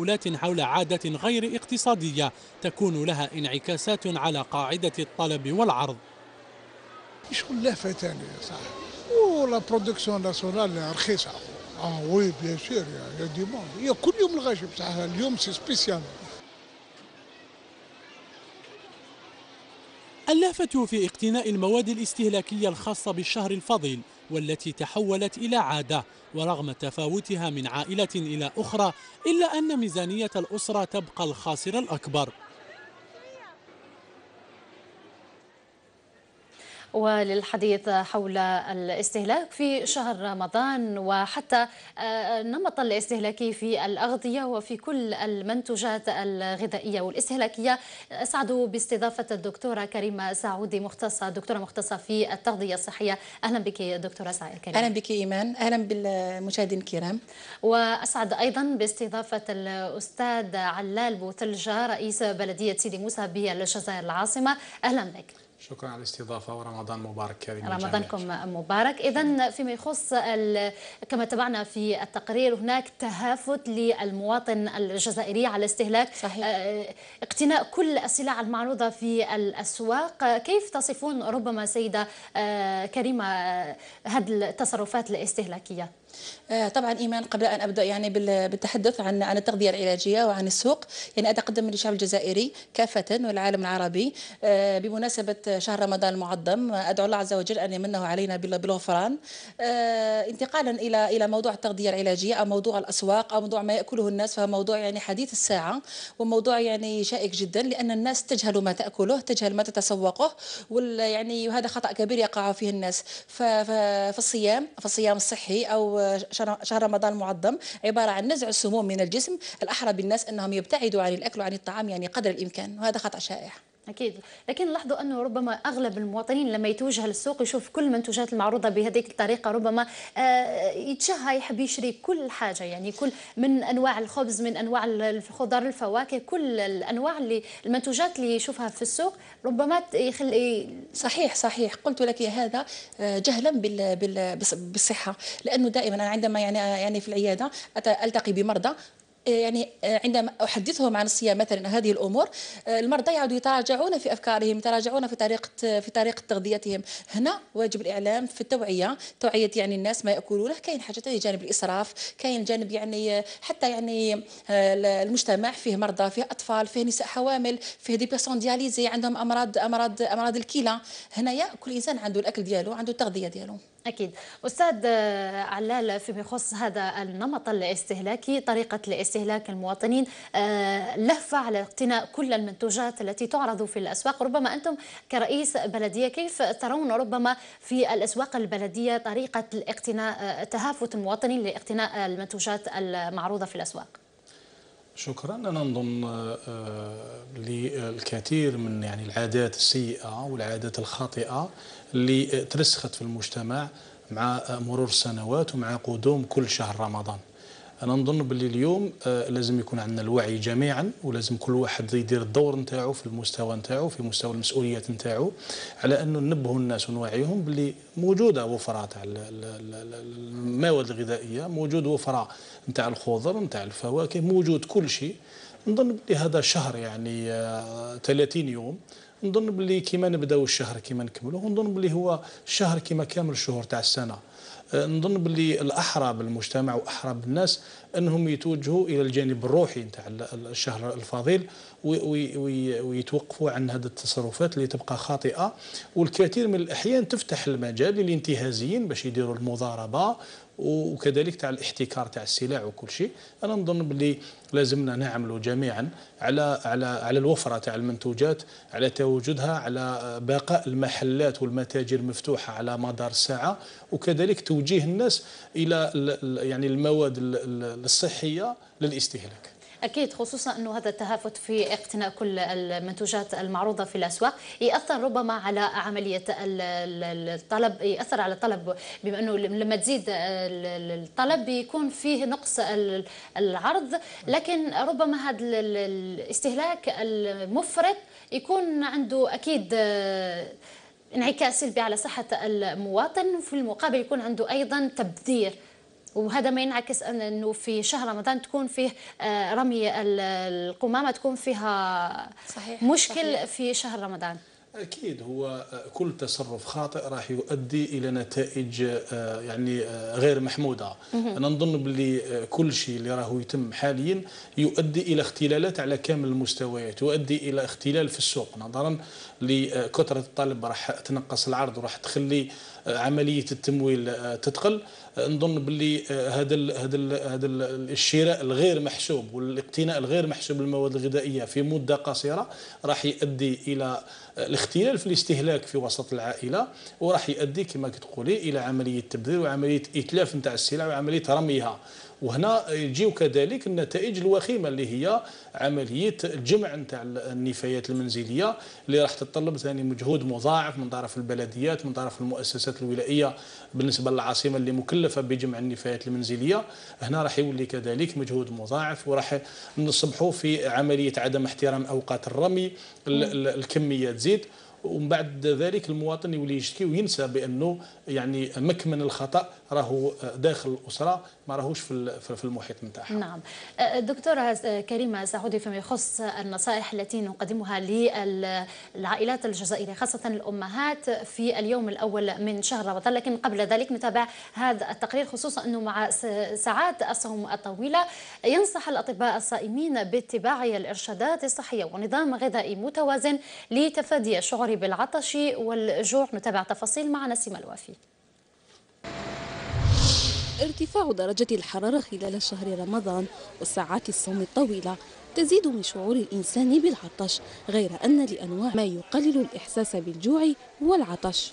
تساؤلات حول عادة غير اقتصادية تكون لها انعكاسات على قاعدة الطلب والعرض شغل صح ولا برودكسيون ناسيونال رخيصة اه وي بيان سور يا كل يوم الغاشي بصح اليوم سي سبيسيال اللافة في اقتناء المواد الاستهلاكية الخاصة بالشهر الفضيل والتي تحولت إلى عادة ورغم تفاوتها من عائلة إلى أخرى إلا أن ميزانية الأسرة تبقى الخاسر الأكبر وللحديث حول الاستهلاك في شهر رمضان وحتى النمط آه، الاستهلاكي في الأغذية وفي كل المنتوجات الغذائية والاستهلاكية أسعد باستضافة الدكتورة كريمة سعودي مختصة دكتورة مختصة في التغذية الصحية أهلا بك دكتورة سعيد كريمة أهلا بك إيمان أهلا بالمشاهدين الكرام وأسعد أيضا باستضافة الأستاذ علال بوثلجه رئيس بلدية سيدي موسى بالجزائر العاصمة أهلا بك شكرا على الاستضافة ورمضان مبارك كريم رمضانكم مبارك إذا فيما يخص كما تبعنا في التقرير هناك تهافت للمواطن الجزائري على استهلاك صحيح. آه، اقتناء كل السلع المعروضة في الأسواق كيف تصفون ربما سيدة آه، كريمة آه، هذه التصرفات الاستهلاكية؟ آه، طبعا ايمان قبل ان ابدا يعني بالتحدث عن عن التغذيه العلاجيه وعن السوق يعني اتقدم للشعب الجزائري كافه والعالم العربي آه، بمناسبه شهر رمضان المعظم ادعو الله عز وجل ان يمنه علينا بالغفران آه، انتقالا الى الى موضوع التغذيه العلاجيه او موضوع الاسواق او موضوع ما ياكله الناس فهو موضوع يعني حديث الساعه وموضوع يعني شائك جدا لان الناس تجهل ما تاكله تجهل ما تتسوقه وال يعني وهذا خطا كبير يقع فيه الناس فالصيام فالصيام الصحي او شهر رمضان المعظم عبارة عن نزع السموم من الجسم الأحرى بالناس أنهم يبتعدوا عن الأكل وعن الطعام يعني قدر الإمكان وهذا خطأ شائع اكيد لكن لاحظوا انه ربما اغلب المواطنين لما يتوجه للسوق يشوف كل المنتوجات المعروضه بهذيك الطريقه ربما آه، يتشهى يحب يشري كل حاجه يعني كل من انواع الخبز من انواع الخضار الفواكه كل الانواع اللي المنتوجات اللي يشوفها في السوق ربما يخلي صحيح صحيح قلت لك هذا آه، جهلا بالصحه لانه دائما انا عندما يعني يعني في العياده التقي بمرضى آه، يعني آه، عندما احدثهم عن الصيام مثلا هذه الامور آه، المرضى يعودوا يتراجعون في افكارهم يتراجعون في طريقه في طريقه تغذيتهم هنا واجب الاعلام في التوعيه توعيه يعني الناس ما ياكلونه كاين حاجه ثانيه جانب الاسراف كاين جانب يعني حتى يعني المجتمع فيه مرضى فيه اطفال فيه نساء حوامل فيه دي بيرسون دياليزي عندهم امراض امراض امراض الكلى هنايا كل انسان عنده الاكل ديالو عنده التغذيه ديالو أكيد أستاذ علال فيما يخص هذا النمط الاستهلاكي طريقة الاستهلاك المواطنين آه، لهفة على اقتناء كل المنتوجات التي تعرض في الأسواق ربما أنتم كرئيس بلدية كيف ترون ربما في الأسواق البلدية طريقة الاقتناء آه، تهافت المواطنين لاقتناء المنتوجات المعروضة في الأسواق شكرا انا نظن آه، للكثير من يعني العادات السيئه والعادات الخاطئه اللي ترسخت في المجتمع مع مرور السنوات ومع قدوم كل شهر رمضان انا نظن باللي اليوم آه، لازم يكون عندنا الوعي جميعا ولازم كل واحد يدير الدور نتاعو في المستوى نتاعو في مستوى المسؤوليات نتاعو على انه ننبهوا الناس ونوعيهم باللي موجوده وفره تاع المواد الغذائيه موجود وفره نتاع الخضر نتاع الفواكه موجود كل شيء نظن بلي هذا شهر يعني 30 آه، يوم نظن بلي كيما نبداو الشهر كيما نكملوه أه، نظن بلي هو الشهر كيما كامل الشهور تاع السنه نظن بلي الاحرى بالمجتمع واحرى بالناس انهم يتوجهوا الى الجانب الروحي نتاع الشهر الفضيل ويتوقفوا عن هذه التصرفات اللي تبقى خاطئه والكثير من الاحيان تفتح المجال للانتهازيين باش يديروا المضاربه وكذلك تاع الاحتكار تاع السلع وكل شيء انا نظن بلي لازمنا نعملوا جميعا على على على الوفره تاع المنتوجات على تواجدها على بقاء المحلات والمتاجر مفتوحه على مدار الساعه وكذلك توجيه الناس الى يعني المواد الصحيه للاستهلاك أكيد خصوصا أنه هذا التهافت في اقتناء كل المنتوجات المعروضة في الأسواق يأثر ربما على عملية الطلب يأثر على الطلب بما أنه لما تزيد الطلب يكون فيه نقص العرض لكن ربما هذا الاستهلاك المفرط يكون عنده أكيد انعكاس سلبي على صحة المواطن في المقابل يكون عنده أيضا تبذير وهذا ما ينعكس انه في شهر رمضان تكون فيه آه، رمي القمامه تكون فيها صحيح مشكل صحيح. في شهر رمضان اكيد هو آه، كل تصرف خاطئ راح يؤدي الى نتائج آه، يعني غير محموده انا نظن باللي كل شيء اللي راهو يتم حاليا يؤدي الى اختلالات على كامل المستويات يؤدي الى اختلال في السوق نظرا لكثره الطلب راح تنقص العرض وراح تخلي عمليه التمويل تتقل نظن باللي آه، هذا ال هذا هذا الشراء الغير محسوب والاقتناء الغير محسوب للمواد الغذائيه في مده قصيره راح يؤدي الى آه، الاختلال في الاستهلاك في وسط العائله وراح يؤدي كما كتقولي الى عمليه تبذير وعمليه اتلاف نتاع السلع وعمليه رميها وهنا يجيو كذلك النتائج الوخيمه اللي هي عمليه الجمع نتاع النفايات المنزليه اللي راح تتطلب ثاني مجهود مضاعف من طرف البلديات من طرف المؤسسات الولائيه بالنسبه للعاصمه اللي مكلفه بجمع النفايات المنزليه هنا راح يولي كذلك مجهود مضاعف وراح نصبحوا في عمليه عدم احترام اوقات الرمي الكميه تزيد ومن بعد ذلك المواطن يولي يشكي وينسى بانه يعني مكمن الخطا راهو داخل الاسره ما راهوش في في المحيط نتاعها. نعم. أه، دكتوره أه، كريمه سعودي فيما يخص النصائح التي نقدمها للعائلات الجزائريه خاصه الامهات في اليوم الاول من شهر رمضان لكن قبل ذلك نتابع هذا التقرير خصوصا انه مع ساعات الصوم الطويله ينصح الاطباء الصائمين باتباع الارشادات الصحيه ونظام غذائي متوازن لتفادي شعور الشعور بالعطش والجوع نتابع تفاصيل مع نسيم الوافي ارتفاع درجة الحرارة خلال شهر رمضان وساعات الصوم الطويلة تزيد من شعور الإنسان بالعطش غير أن لأنواع ما يقلل الإحساس بالجوع والعطش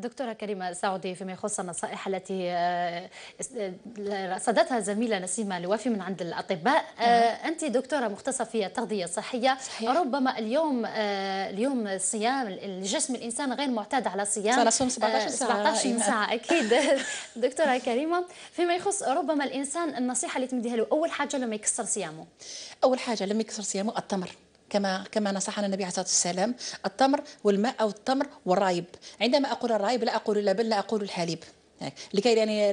دكتورة كريمة سعودي فيما يخص النصائح التي آه، آه، رصدتها زميلة نسيمة لوافي من عند الأطباء آه، نعم. أنت دكتورة مختصة في التغذيه الصحيه صحيح. ربما اليوم اليوم الصيام الجسم الإنسان غير معتاد على صيام 17 ساعة 17 نعم. ساعة أكيد دكتورة كريمة فيما يخص ربما الإنسان النصيحة اللي تمديها له أول حاجة لما يكسر صيامه أول حاجة لما يكسر صيامه التمر كما كما نصحنا النبي عليه الصلاه والسلام التمر والماء او التمر والرايب عندما اقول الرايب لا اقول اللبن لا اقول الحليب لكي يعني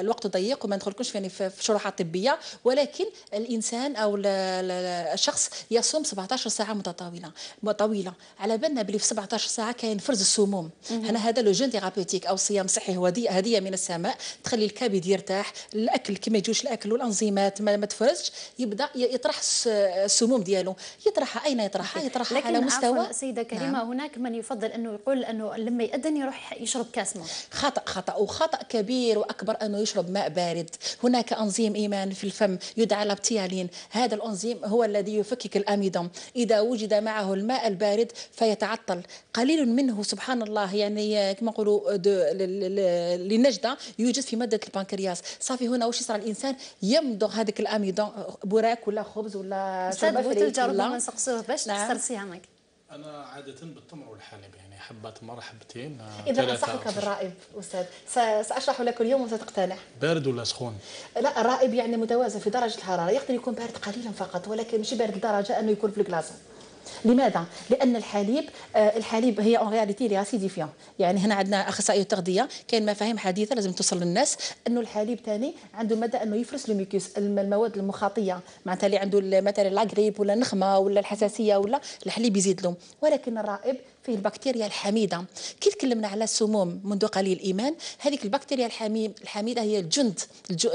الوقت ضيق وما ندخلكمش يعني في شروحات طبيه ولكن الانسان او الشخص يصوم 17 ساعه متطاوله متطاوله على بالنا بلي في 17 ساعه كاين فرز السموم هنا هذا لو جون ثيرابيوتيك او صيام صحي هديه هديه من السماء تخلي الكبد يرتاح الاكل كما يجوش الاكل والانزيمات ما, ما تفرزش يبدا يطرح السموم ديالو يطرحها اين يطرحها يطرحها على مستوى سيده كريمه نعم. هناك من يفضل انه يقول انه لما ياذن يروح يشرب كاس ماء خطا خطا خطأ كبير وأكبر أنه يشرب ماء بارد هناك انزيم إيمان في الفم يدعى لابتيالين هذا الانزيم هو الذي يفكك الأميدم إذا وجد معه الماء البارد فيتعطل قليل منه سبحان الله يعني كما نقولوا للنجدة يوجد في مادة البنكرياس صافي هنا واش يصرى الإنسان يمضغ هذاك الأميدم براك ولا خبز ولا شربة فريك ولا نسقسوه باش نعم. تصير صيامك انا عاده بالتمر والحليب يعني حبه تمر حبتين آه، اذا انصحك بالرائب استاذ ساشرح لك اليوم وستقتنع بارد ولا سخون لا الرائب يعني متوازن في درجه الحراره يقدر يكون بارد قليلا فقط ولكن مش بارد لدرجه انه يكون في الكلاصون لماذا؟ لان الحليب آه، الحليب هي اون رياليتي لي اسيديفيون يعني هنا عندنا اخصائي التغذيه كاين مفاهيم حديثه لازم توصل للناس انه الحليب ثاني عنده مدى انه يفرز الميكوس المواد المخاطيه معناتها اللي عنده مثلا لاغريب ولا النخمه ولا الحساسيه ولا الحليب يزيد لهم ولكن الرائب فيه البكتيريا الحميده كي تكلمنا على السموم منذ قليل الايمان هذيك البكتيريا الحميده هي الجند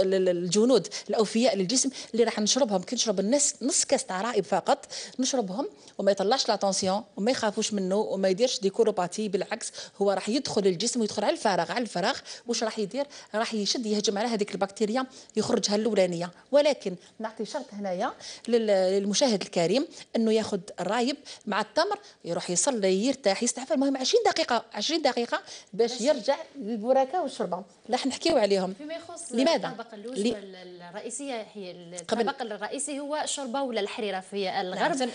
الجنود الاوفياء للجسم اللي راح نشربهم كي نشرب الناس نص كاس تاع رائب فقط نشربهم وما يطلعش لاتونسيون وما يخافوش منه وما يديرش ديكوروباتي بالعكس هو راح يدخل الجسم ويدخل على الفراغ على الفراغ واش راح يدير راح يشد يهجم على هذيك البكتيريا يخرجها الاولانيه ولكن نعطي شرط هنايا للمشاهد الكريم انه ياخذ الرايب مع التمر يروح يصلي يرتاح يستحفى المهم 20 دقيقه 20 دقيقه باش يرجع للبركه والشربه راح نحكيو عليهم فيما يخص لماذا الطبقه لي... الرئيسيه هي الطبق الرئيسي هو الشربه ولا الحريره في الغرب نعم.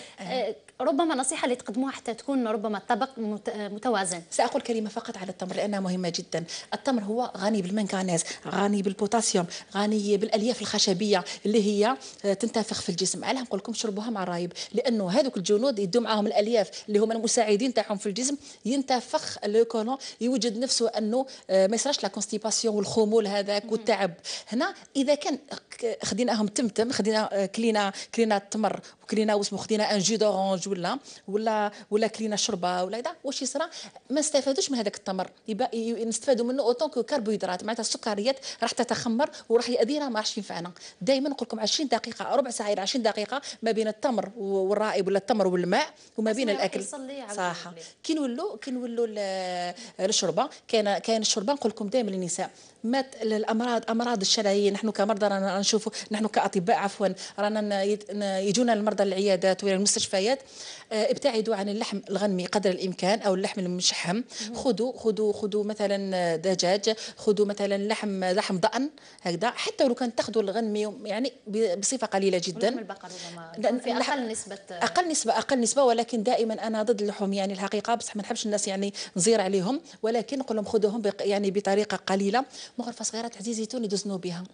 ربما النصيحه اللي تقدموها حتى تكون ربما الطبق متوازن ساقول كلمه فقط على التمر لانها مهمه جدا التمر هو غني بالمنغنيز غني بالبوتاسيوم غني بالالياف الخشبيه اللي هي آه، تنتفخ في الجسم علاه نقول لكم شربوها مع رايب لانه هذوك الجنود يدوا معاهم الالياف اللي هما المساعدين تاعهم في الجسم ينتفخ لو يوجد نفسه انه آه، ما يصراش لا كونستيباسيون والخمول هذاك والتعب هنا اذا كان خديناهم تمتم خدينا آه، كلينا كلينا التمر وكلينا واسمه خدينا ان جو دورونج ولا ولا ولا كلينا شربه ولا كذا واش يصرى ما استفادوش من هذاك التمر نستفادوا منه اوتون كو كربوهيدرات معناتها السكريات راح تتخمر وراح ياذينا ما راحش ينفعنا دائما نقول لكم 20 دقيقه ربع ساعه الى 20 دقيقه ما بين التمر والرائب ولا التمر والماء وما بين الاكل صح كي نولوا كي نولوا الشربه كاين كاين الشربه نقول لكم دائما للنساء مات الامراض امراض الشرايين نحن كمرضى رانا نشوفوا نحن كاطباء عفوا رانا يجونا المرضى للعيادات ولا المستشفيات آه، ابتعدوا عن اللحم الغنمي قدر الامكان او اللحم المشحم خذوا خذوا خذوا مثلا دجاج خذوا مثلا لحم لحم ضأن هكذا حتى لو كان تاخذوا الغنمي يعني بصفه قليله جدا لحم البقر ربما في اقل نسبه اقل نسبه اقل نسبه ولكن دائما انا ضد اللحوم يعني الحقيقه بصح ما نحبش الناس يعني نزير عليهم ولكن نقول لهم خذوهم يعني بطريقه قليله مغرفه صغيره تاع زيت زيتون يدزنوا بها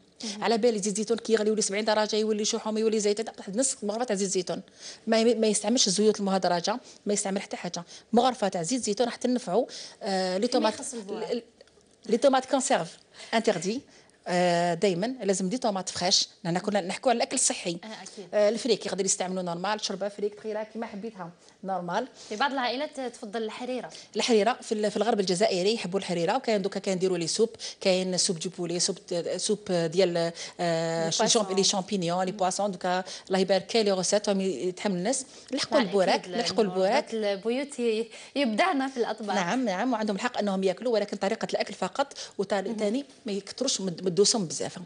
على بالي زيت زيتون كي يغلي يولي 70 درجه يولي شحوم يولي زيت نص مغرفه تاع زيت زيتون ما, ما يستعملش الزيوت المهدرجه ما يستعمل حتى حاجه مغرفه تاع زيت زيتون راح تنفعوا آه لي طوماط لي طوماط كونسيرف انتردي آه، دائما لازم دي طوماط فريش لان كنا نحكوا على الاكل الصحي آه, آه، الفريك يقدر يستعملوا نورمال شربه فريك تخيلها كيما حبيتها نورمال في بعض العائلات تفضل الحريره الحريره في, في الغرب الجزائري يحبوا الحريره وكاين دوكا كنديروا لي سوب كاين سوب دو بولي سوب سوب ديال لي شامبينيون لي بواسون دوكا الله يبارك لي غوسيت يتحمل الناس لحقوا البوراك لحقوا البوراك البيوت يبدعنا في الاطباق نعم نعم وعندهم الحق انهم ياكلوا ولكن طريقه الاكل فقط وثاني ما يكثروش من الدسم بزاف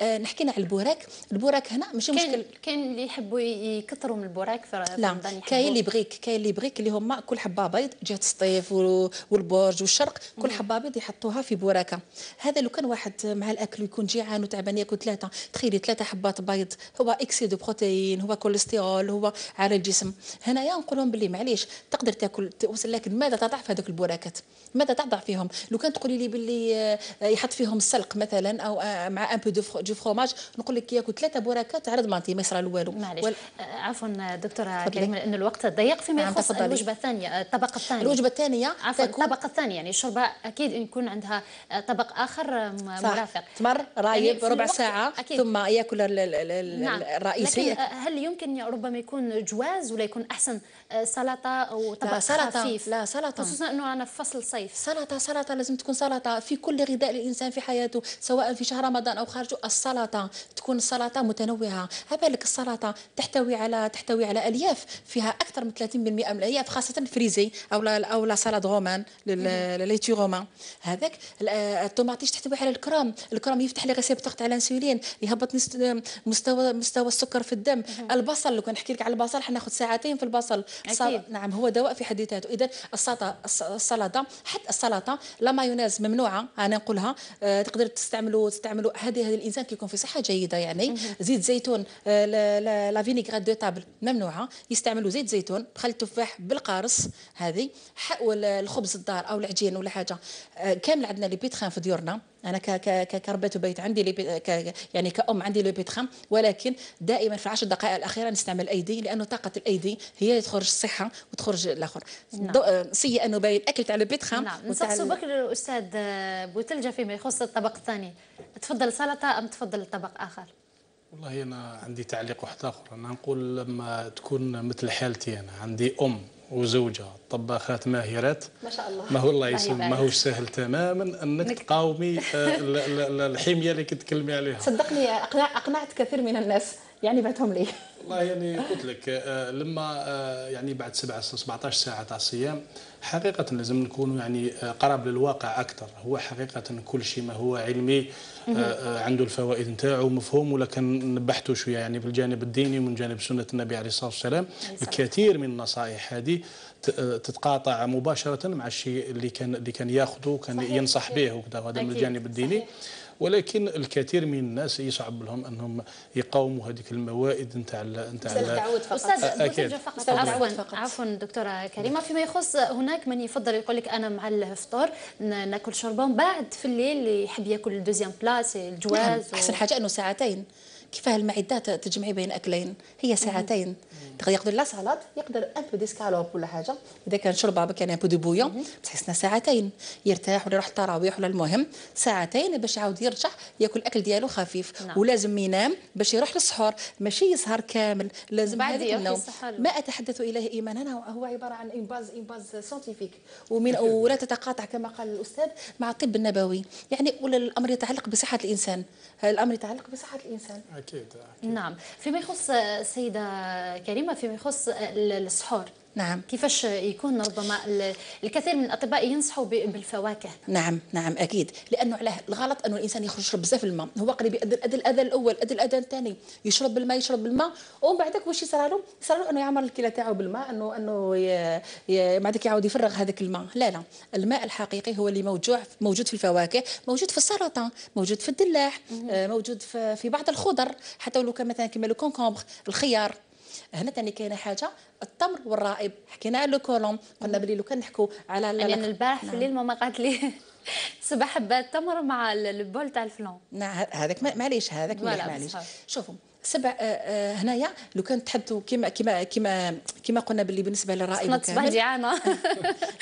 آه نحكينا على البوراك البوراك هنا ماشي مشكل كاين اللي يحبوا يكثروا من البوراك في نعم. رمضان لا كاين اللي يبغي كاين لي بريك اللي هما كل حبه بيض جهه الصيف والبرج والشرق كل حبه بيض يحطوها في بوراكه هذا لو كان واحد مع الاكل ويكون جيعان وتعبان ياكل ثلاثه تخيلي ثلاثه حبات بيض هو اكسيد بروتين هو كوليسترول هو على الجسم هنايا نقول لهم باللي معليش تقدر تاكل لكن ماذا تضع في هذوك البوراكات ماذا تضع فيهم لو كان تقولي لي باللي آه، يحط فيهم السلق مثلا او آه، مع ان بو دو فروماج نقول لك ياكل ثلاثه بوراكات على ضمانتي ما يصرى والو معليش وال... آه، عفوا دكتوره كريمه لان الوقت ضيق التضييق فيما نعم، يخص الوجبه الثانيه آه، الطبقه الثانيه الوجبه الثانيه عفوا تكون... الطبقه الثانيه يعني الشوربه اكيد يكون عندها آه، طبق اخر آه، مرافق تمر رايب يعني ربع ساعه أكيد. ثم ياكل نعم. الرئيسي نعم. لكن هل يمكن ربما يكون جواز ولا يكون احسن سلطه او طبق لا سلطة خفيف لا سلطه خصوصا انه انا في فصل صيف سلطه سلطه لازم تكون سلطه في كل غذاء للانسان في حياته سواء في شهر رمضان او خارجه السلطه تكون السلطه متنوعه بالك السلطه تحتوي على تحتوي على الياف فيها اكثر من 30% من الالياف خاصه الفريزي او لا او لا سلطه رومان ليتي رومان هذاك آه، الطوماطيش تحتوي على الكرام الكرام يفتح لي غسيل ضغط على الانسولين يهبط مستوى مستوى السكر في الدم البصل لو كان نحكي لك على البصل ناخذ ساعتين في البصل أكيد. نعم هو دواء في حد ذاته اذا السلطه السلطه حتى السلطه لا مايونيز ممنوعه انا نقولها آه تقدر تستعملوا تستعملوا هذه هذه الانسان كيكون في صحه جيده يعني مم. زيت زيتون آه لا فينيغريت دو تابل ممنوعه يستعملوا زيت زيتون بخل التفاح بالقارص هذه الخبز الدار او العجين ولا حاجه آه كامل عندنا لي بيتخان في ديورنا انا كربيت بيت عندي لي يعني كأم عندي لو ولكن دائما في العشر دقائق الاخيره نستعمل ايدي لانه طاقه الايدي هي تخرج الصحه وتخرج الاخر نعم. سيء انه باين الاكل تاع خام نعم نسقسو بكري الاستاذ بوتلجه فيما يخص الطبق الثاني تفضل سلطه ام تفضل طبق اخر والله انا عندي تعليق واحد اخر انا نقول لما تكون مثل حالتي انا عندي ام وزوجها طباخات ماهرات ما شاء الله ما هو الله يسلم ما هوش سهل تماما انك نك... تقاومي آه، الحميه اللي كتكلمي عليها صدقني اقنعت كثير من الناس يعني بعتهم لي والله يعني قلت لك آه، لما آه، يعني بعد 7 17 ساعه تاع الصيام حقيقه لازم نكونوا يعني آه، قرب للواقع اكثر هو حقيقه كل شيء ما هو علمي عنده الفوائد نتاعو مفهوم ولكن نبحتوا شويه يعني بالجانب الديني ومن جانب سنه النبي عليه الصلاه والسلام الكثير من النصائح هذه تتقاطع مباشره مع الشيء اللي كان اللي كان ياخذه وكان ينصح به وكذا هذا من الجانب الديني صحيح. ولكن الكثير من الناس يصعب لهم انهم يقاوموا هذيك الموائد نتاع نتاع استاذ عفوا عفوا دكتوره كريمه فيما يخص هناك من يفضل يقول لك انا مع الفطور ناكل شربه بعد في الليل يحب ياكل الدوزيام بلاس الجواز نعم. احسن حاجه انه ساعتين كيفاه المعده تجمعي بين اكلين هي ساعتين يقدر لا سالاد يقدر ان بو ديسكالوب ولا حاجه اذا كان شربه كان يعني ان بو دو بويون تحسنا ساعتين يرتاح ولا يروح التراويح ولا المهم ساعتين باش يعاود يرجع ياكل الاكل ديالو خفيف نعم. ولازم ينام باش يروح للسحور ماشي يسهر كامل لازم بعد النوم ما اتحدث اليه ايمانا هو عباره عن انباز انباز سانتيفيك ومن ولا تتقاطع كما قال الاستاذ مع الطب النبوي يعني ولا الامر يتعلق بصحه الانسان الامر يتعلق بصحه الانسان أكيد, أكيد. نعم فيما يخص سيدة كريمة فيما يخص السحور نعم كيفاش يكون ربما الكثير من الاطباء ينصحوا بالفواكه نعم نعم اكيد لانه علاه الغلط انه الانسان يخرج يشرب بزاف الماء هو قريب يأدي الأذى الاذى الاول أدى الأذى الثاني يشرب الماء يشرب الماء ومن بعدك واش يصرى له يصرى له انه يعمر الكلى تاعو بالماء انه انه بعدك يعاود يفرغ هذاك الماء لا لا الماء الحقيقي هو اللي موجود موجود في الفواكه موجود في السلطه موجود في الدلاح آه، موجود في بعض الخضر حتى لو كان مثلا كما الكونكومبر الخيار هنا ثاني كاينه حاجه التمر والرائب حكينا على لو كولوم قلنا بلي لو كان نحكوا على يعني البارح نعم. في الليل ماما قالت لي سبع حبات تمر مع البول تاع الفلون نعم هذاك معليش هذاك معليش شوفوا سبع آه، آه، هنايا لو كان تحدثوا كما كما كما كما قلنا باللي بالنسبه للرائد تصبح جيعانه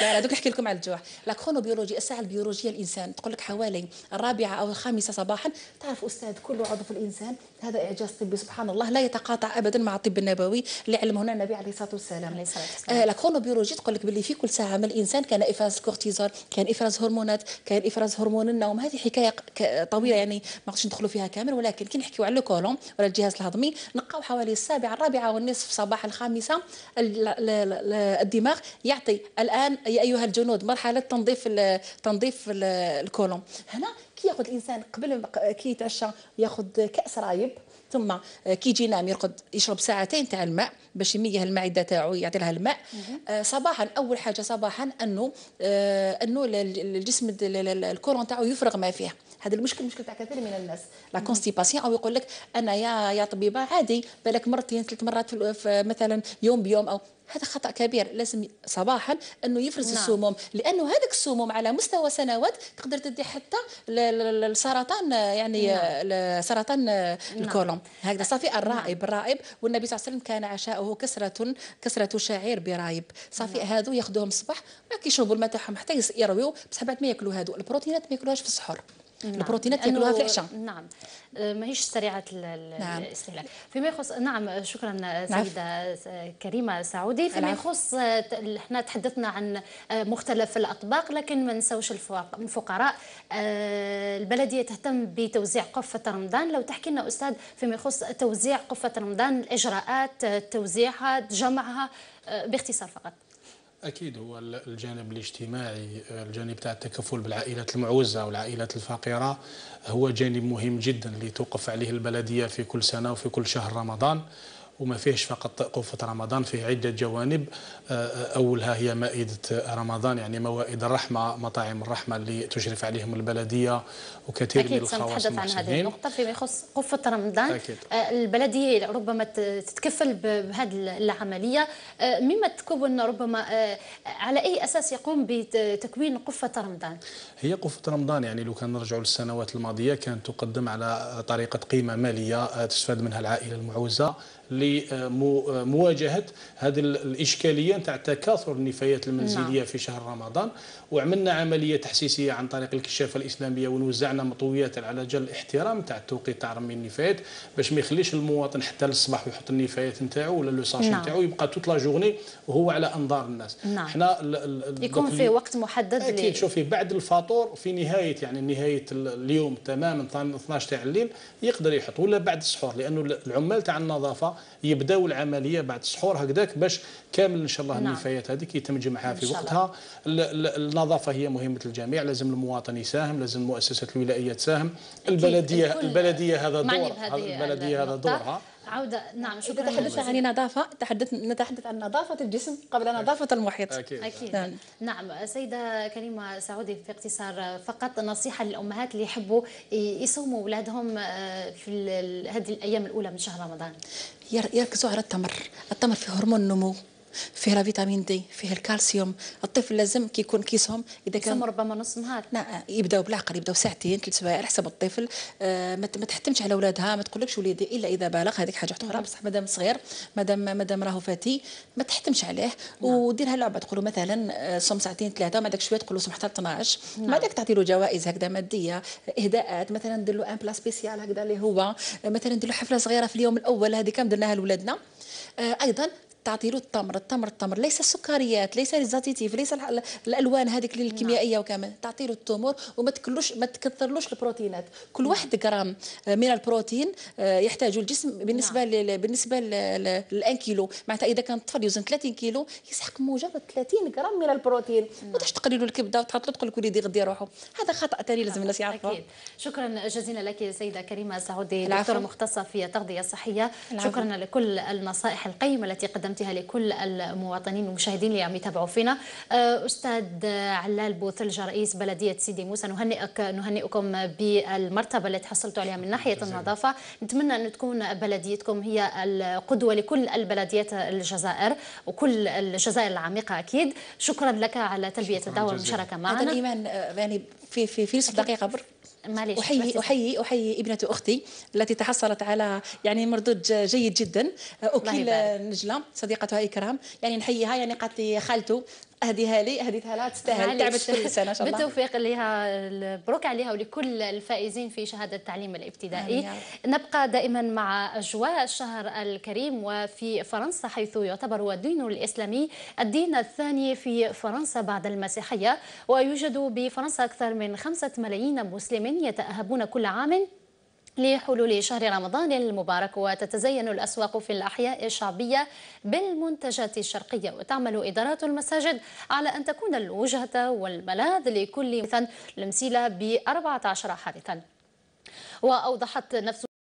لا هذوك نحكي لكم على الجوع لا كرونوبيولوجي الساعه البيولوجيه الانسان تقول لك حوالي الرابعه او الخامسه صباحا تعرف استاذ كل عضو في الانسان هذا إعجاز طبي سبحان الله لا يتقاطع أبدا مع الطب النبوي اللي علمه النبي عليه الصلاة والسلام عليه الصلاة والسلام آه لا كرونوبيولوجي تقول لك باللي في كل ساعة من الإنسان كان إفراز الكورتيزول كان إفراز هرمونات كان إفراز هرمون النوم هذه حكاية طويلة يعني ما غاديش ندخلوا فيها كامل ولكن كي نحكيو على الكولون ولا الجهاز الهضمي نلقاو حوالي السابعة الرابعة والنصف صباح الخامسة الدماغ يعطي الآن يا أيها الجنود مرحلة تنظيف تنظيف الكولون هنا كي ياخذ الانسان قبل كي يتعشى ياخذ كاس رايب ثم كي يجي نام يرقد يشرب ساعتين تاع الماء باش يميه المعده تاعو يعطي لها الماء آه، صباحا اول حاجه صباحا انه آه، انه الجسم الكورون تاعو يفرغ ما فيه هذا المشكل مشكل تاع كثير من الناس لا كونستيباسيون او يقول لك انا يا يا طبيبه عادي بالك مرتين ثلاث مرات في مثلا يوم بيوم او هذا خطا كبير لازم صباحا انه يفرز نعم. السموم لانه هذاك السموم على مستوى سنوات تقدر تدي حتى السرطان يعني نعم. سرطان نعم. الكولون هكذا صافي نعم. الرائب الرائب والنبي صلى الله عليه وسلم كان عشاؤه كسره كسره شعير برايب صافي نعم. هادو ياخذوهم الصباح ما كيشربوا الماء تاعهم حتى يرويو بصح بعد ما ياكلوا هادو البروتينات ما ياكلوهاش في السحور نعم. البروتينات ياكلوها في العشاء نعم آه، ماهيش سريعه نعم. الاستهلاك نعم. فيما يخص نعم شكرا سيده كريمه سعودي فيما يخص آه، احنا تحدثنا عن آه، مختلف الاطباق لكن ما نساوش الفقراء البلديه تهتم بتوزيع قفه رمضان لو تحكي لنا استاذ فيما يخص توزيع قفه رمضان الاجراءات توزيعها جمعها باختصار فقط اكيد هو الجانب الاجتماعي آه، الجانب تاع التكفل بالعائلات المعوزه والعائلات الفقيره هو جانب مهم جدا اللي توقف عليه البلديه في كل سنه وفي كل شهر رمضان وما فيهش فقط قوفة رمضان فيه عدة جوانب آه، أولها هي مائدة رمضان يعني موائد الرحمة مطاعم الرحمة اللي تشرف عليهم البلدية وكثير من الخواص أكيد سنتحدث عن هذه النقطة فيما يخص قوفة رمضان أكيد. آه، البلدية ربما تتكفل بهذه العملية آه، مما تكون ربما على أي أساس يقوم بتكوين قفة رمضان؟ هي قفة رمضان يعني لو كان نرجعوا للسنوات الماضية كانت تقدم على طريقة قيمة مالية تستفاد منها العائلة المعوزة لمواجهه هذه الاشكاليه نتاع تكاثر النفايات المنزليه نعم. في شهر رمضان وعملنا عمليه تحسيسيه عن طريق الكشافه الاسلاميه ونوزعنا مطويات على جال الاحترام نتاع التوقيت تاع رمي النفايات باش ما يخليش المواطن حتى للصباح ويحط النفايات نتاعو ولا لو ساشي نعم. نتاعو يبقى توت لا جورني وهو على انظار الناس نعم. حنا يكون في وقت محدد اكيد شوفي بعد الفطور في نهايه يعني نهايه اليوم تماما 12 تاع الليل يقدر يحط ولا بعد السحور لانه العمال تاع النظافه يبداو العمليه بعد سحور هكذاك باش كامل ان شاء الله نعم. النفايات هذيك يتم جمعها في وقتها النظافه هي مهمه الجميع لازم المواطن يساهم لازم المؤسسات الولائيه تساهم البلديه البلديه هذا دور البلديه هذا دورها عودة نعم شكرا تحدثنا عن النظافة تحدث نتحدث عن نظافة الجسم قبل نظافة المحيط أكيد, نعم. أكيد. نعم. نعم سيدة كريمة سعودي في اختصار فقط نصيحة للأمهات اللي يحبوا يصوموا أولادهم آه، في هذه الأيام الأولى من شهر رمضان يركزوا على التمر التمر فيه هرمون النمو فيه فيتامين دي فيه الكالسيوم الطفل لازم كي يكون كيسهم اذا كان ربما نص نهار لا يبداو بالعقل يبداو ساعتين ثلاث سوايع على حسب الطفل آه ما تحتمش على اولادها ما تقولكش وليدي الا اذا بالغ هذيك حاجه اخرى طيب. بصح مادام صغير مادام مادام راهو فاتي ما تحتمش عليه نعم. وديرها لعبه تقول مثلا آه، صوم ساعتين ثلاثه ما داك شويه تقول له حتى 12 ما داك تعطي له جوائز هكذا ماديه اهداءات مثلا دير له ان بلا سبيسيال هكذا اللي هو آه، مثلا دير له حفله صغيره في اليوم الاول هذه كم درناها لولادنا آه، ايضا تعطي له التمر التمر التمر ليس السكريات ليس الزاتيتيف ليس الالوان هذيك الكيميائيه نعم. وكامل تعطي له التمر وما تكلوش ما تكثرلوش البروتينات كل واحد غرام آه، من البروتين آه، يحتاجه الجسم بالنسبه نعم. بالنسبه للان كيلو معناتها اذا كان الطفل يوزن 30 كيلو يسحق مجرد 30 غرام من البروتين نعم. ما تقدرش تقري له الكبده وتحط له تقول لك وليدي غدي روحه هذا خطا ثاني لازم الناس يعرفوه اكيد شكرا جزيلا لك سيده كريمه سعودي دكتوره مختصه في التغذيه الصحيه العفو. شكرا لكل النصائح القيمه التي قدمتها قدمتها لكل المواطنين والمشاهدين اللي عم يتابعوا فينا أه، استاذ علال بوثلج رئيس بلديه سيدي موسى نهنئك نهنئكم بالمرتبه اللي تحصلتوا عليها من ناحيه النظافه نتمنى ان تكون بلديتكم هي القدوه لكل البلديات الجزائر وكل الجزائر العميقه اكيد شكرا لك على تلبيه الدعوه والمشاركه معنا هذا الايمان آه، يعني في في في دقيقه معليش احيي احيي احيي ابنه اختي التي تحصلت على يعني مردود جيد جدا اكيل نجله صديقتها اكرام يعني نحييها يعني قالت لي خالته هذه لي هديتها لها تستاهل تعبت كل سنه ان شاء الله بالتوفيق لها مبروك عليها ولكل الفائزين في شهاده التعليم الابتدائي نبقى دائما مع اجواء الشهر الكريم وفي فرنسا حيث يعتبر هو الدين الاسلامي الدين الثاني في فرنسا بعد المسيحيه ويوجد بفرنسا اكثر من خمسة ملايين مسلم يتاهبون كل عام لحلول شهر رمضان المبارك وتتزين الأسواق في الأحياء الشعبية بالمنتجات الشرقية وتعمل إدارات المساجد على أن تكون الوجهة والملاذ لكل مثلا لمسيلة ب 14 حادثا وأوضحت نفس